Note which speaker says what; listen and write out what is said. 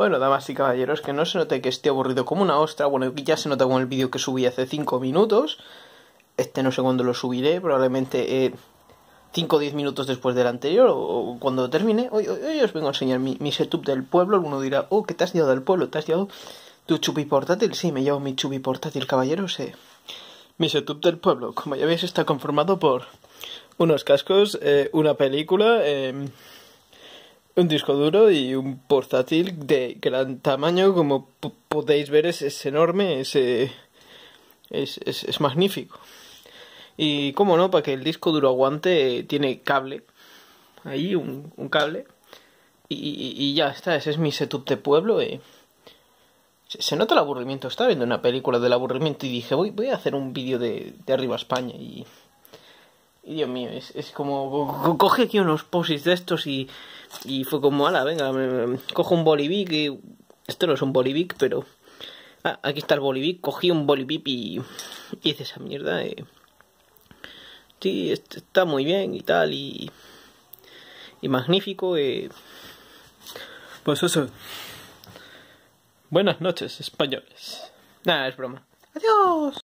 Speaker 1: Bueno, damas y caballeros, que no se note que esté aburrido como una ostra. Bueno, ya se nota con el vídeo que subí hace 5 minutos. Este no sé cuándo lo subiré, probablemente 5 eh, o 10 minutos después del anterior o, cuando termine. Hoy, os vengo a enseñar mi, setup del pueblo. Alguno dirá, oh, que te has llevado del pueblo, te has llevado tu chupi portátil. Sí, me llevo mi chupi portátil, caballeros. Eh. Mi setup del pueblo, como ya veis, está conformado por unos cascos, eh, una película em, un disco duro y un portátil de gran tamaño, como podéis ver es, enorme, eh, es, es, es, magnífico. Y cómo no, para que el disco duro aguante, tiene cable, ahí un, cable, y, ya está, ese es mi setup de pueblo. y eh. Se, nota el aburrimiento, estaba viendo una película del aburrimiento y dije, voy, voy a hacer un vídeo de, de Arriba España y... Dios mío, es, como. coge aquí unos posis de estos y. Y fue como, ala, venga, cojo un bolivic y. Esto no es un bolivic, pero. Ah, aquí está el bolivic, cogí un bolivic y. Y hice esa mierda. Eh. Sí, está muy bien y tal, y. Y magnífico, eh. Pues eso. Buenas noches, españoles. Nada, es broma. Adiós.